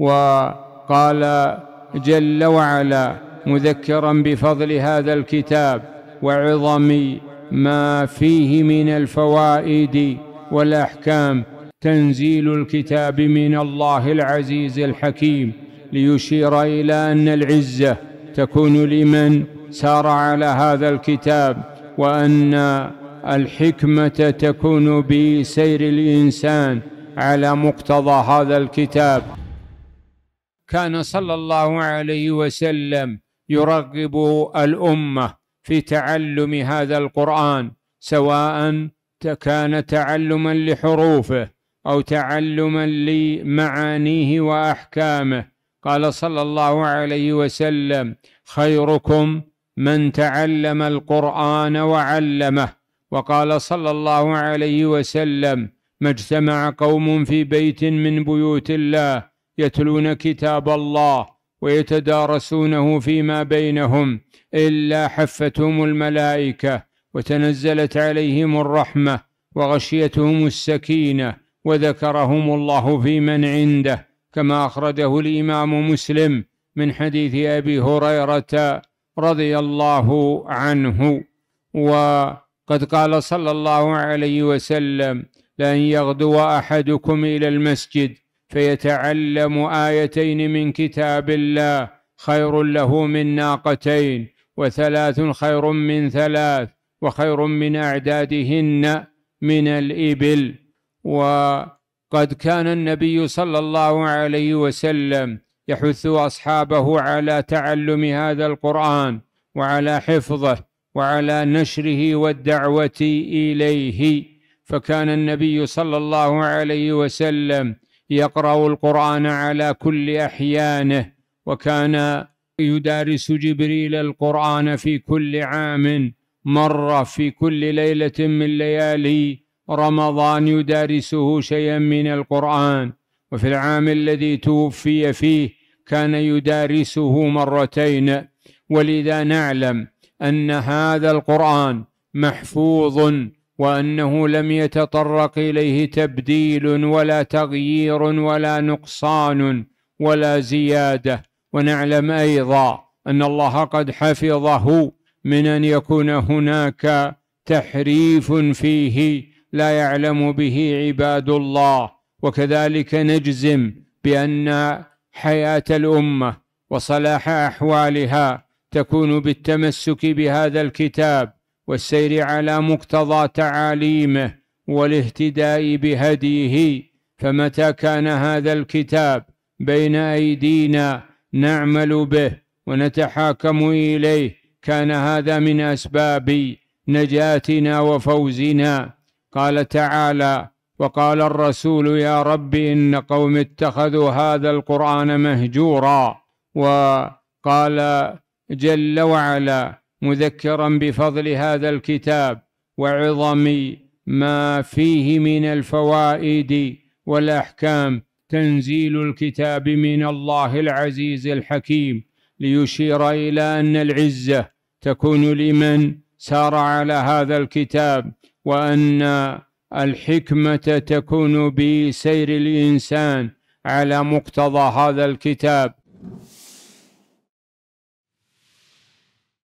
وقال جل وعلا مذكرا بفضل هذا الكتاب وعظم ما فيه من الفوائد والاحكام تنزيل الكتاب من الله العزيز الحكيم ليشير الى ان العزه تكون لمن سار على هذا الكتاب وان الحكمه تكون بسير الانسان على مقتضى هذا الكتاب كان صلى الله عليه وسلم يرغب الامه في تعلم هذا القران سواء كان تعلما لحروفه او تعلما لمعانيه واحكامه قال صلى الله عليه وسلم خيركم من تعلم القران وعلمه وقال صلى الله عليه وسلم ما اجتمع قوم في بيت من بيوت الله يتلون كتاب الله ويتدارسونه فيما بينهم إلا حفتهم الملائكة وتنزلت عليهم الرحمة وغشيتهم السكينة وذكرهم الله في من عنده كما أخرجه الإمام مسلم من حديث أبي هريرة رضي الله عنه وقد قال صلى الله عليه وسلم لأن يغدو أحدكم إلى المسجد فيتعلم ايتين من كتاب الله خير له من ناقتين وثلاث خير من ثلاث وخير من اعدادهن من الابل وقد كان النبي صلى الله عليه وسلم يحث اصحابه على تعلم هذا القران وعلى حفظه وعلى نشره والدعوه اليه فكان النبي صلى الله عليه وسلم يقرأ القرآن على كل أحيانه وكان يدارس جبريل القرآن في كل عام مرة في كل ليلة من ليالي رمضان يدارسه شيئا من القرآن وفي العام الذي توفي فيه كان يدارسه مرتين ولذا نعلم أن هذا القرآن محفوظ وأنه لم يتطرق إليه تبديل ولا تغيير ولا نقصان ولا زيادة ونعلم أيضا أن الله قد حفظه من أن يكون هناك تحريف فيه لا يعلم به عباد الله وكذلك نجزم بأن حياة الأمة وصلاح أحوالها تكون بالتمسك بهذا الكتاب والسير على مقتضى تعاليمه والاهتداء بهديه فمتى كان هذا الكتاب بين أيدينا نعمل به ونتحاكم إليه كان هذا من أسباب نجاتنا وفوزنا قال تعالى وقال الرسول يا رب إن قوم اتخذوا هذا القرآن مهجورا وقال جل وعلا مذكرا بفضل هذا الكتاب وعظم ما فيه من الفوائد والأحكام تنزيل الكتاب من الله العزيز الحكيم ليشير إلى أن العزة تكون لمن سار على هذا الكتاب وأن الحكمة تكون بسير الإنسان على مقتضى هذا الكتاب